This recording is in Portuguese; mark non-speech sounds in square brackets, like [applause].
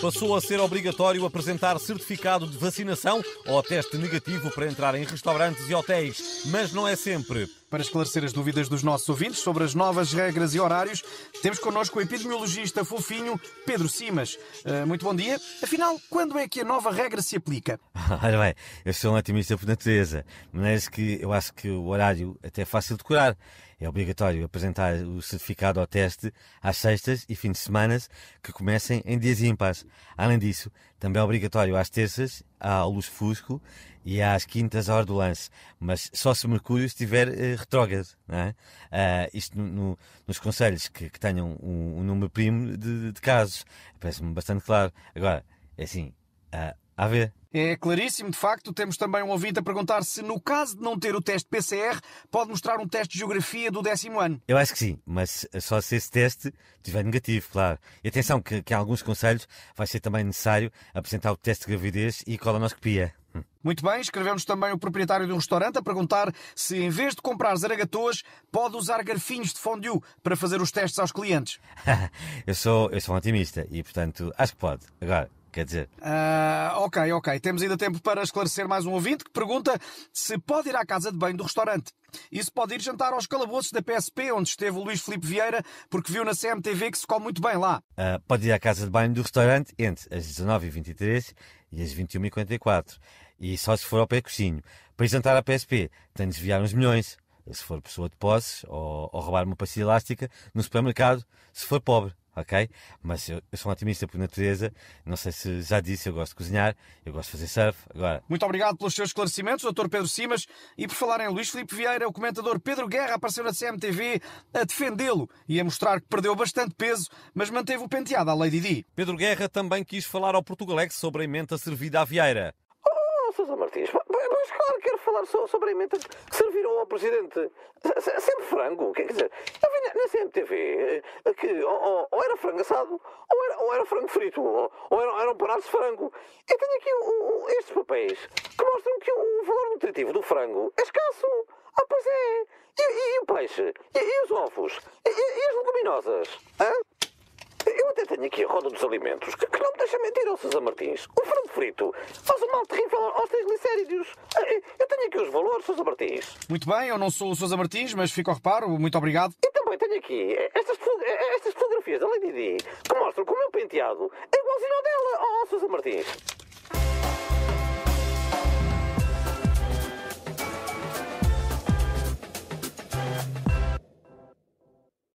passou a ser obrigatório apresentar certificado de vacinação ou teste negativo para entrar em restaurantes e hotéis, mas não é sempre. Para esclarecer as dúvidas dos nossos ouvintes sobre as novas regras e horários, temos connosco o epidemiologista fofinho Pedro Simas. Uh, muito bom dia. Afinal, quando é que a nova regra se aplica? [laughs] Olha bem, eu sou um otimista por natureza, mas que eu acho que o horário é até é fácil de curar. É obrigatório apresentar o certificado ao teste às sextas e fins de semana que comecem em dias ímpares. Além disso, também é obrigatório às terças ao Luz Fusco e às quintas horas do lance, mas só se Mercúrio estiver uh, retrógrado. É? Uh, isto no, no, nos conselhos que, que tenham um, um, número primo de, de casos. Parece-me bastante claro. Agora, é assim, uh, ah, a ver, é claríssimo, de facto. Temos também um ouvinte a perguntar se, no caso de não ter o teste PCR, pode mostrar um teste de geografia do décimo ano. Eu acho que sim, mas só se esse teste tiver negativo, claro. E atenção, que, que em alguns conselhos vai ser também necessário apresentar o teste de gravidez e colonoscopia. Muito bem, escrevemos também o proprietário de um restaurante a perguntar se, em vez de comprar zaragatoas, pode usar garfinhos de fondue para fazer os testes aos clientes. [laughs] eu, sou, eu sou um otimista e, portanto, acho que pode. Agora, Quer dizer. Uh, ok, ok. Temos ainda tempo para esclarecer mais um ouvinte que pergunta se pode ir à casa de banho do restaurante. E se pode ir jantar aos calabouços da PSP, onde esteve o Luís Filipe Vieira, porque viu na CMTV que se come muito bem lá. Uh, pode ir à casa de banho do restaurante entre as 19h23 e as 21h44. E só se for ao pé coxinho. Para ir jantar à PSP, tem de desviar uns milhões. Se for pessoa de posses ou, ou roubar uma pastilha elástica no supermercado, se for pobre ok? Mas eu, eu, sou um otimista por natureza, não sei se já disse, eu gosto de cozinhar, eu gosto de fazer surf, agora... Muito obrigado pelos seus esclarecimentos, Dr. Pedro Simas, e por falar em Luís Filipe Vieira, o comentador Pedro Guerra apareceu na CMTV a defendê-lo e a mostrar que perdeu bastante peso, mas manteve o penteado à Lady Di. Pedro Guerra também quis falar ao Portugalex sobre a emenda servida à Vieira. Oh, Sousa Martins, mas claro que quero falar sobre a emenda que serviram ao Presidente. Sempre frango, quer dizer, na CMTV, eh, que ou, ou era frango assado, ou era, ou era frango frito, ou, era, eram, eram de frango. Eu tenho aqui um, estes papéis que mostram que o valor nutritivo do frango é escasso. Ah, pois é. E, e, e o peixe? E, e os ovos? E, e as leguminosas? Hã? até tenho aqui a roda dos alimentos, que, que não me deixa mentir, ao Sousa Martins. O frango frito faz um mal terrível aos triglicéridos. Ah, eh, eu tenho aqui os valores, Sousa Martins. Muito bem, eu não sou o Sousa Martins, mas fico ao reparo. Muito obrigado. E também tenho aqui estas, eh, estas fotografias da Lady Di, que mostram que o meu penteado é igualzinho ao dela, ó Sousa Martins.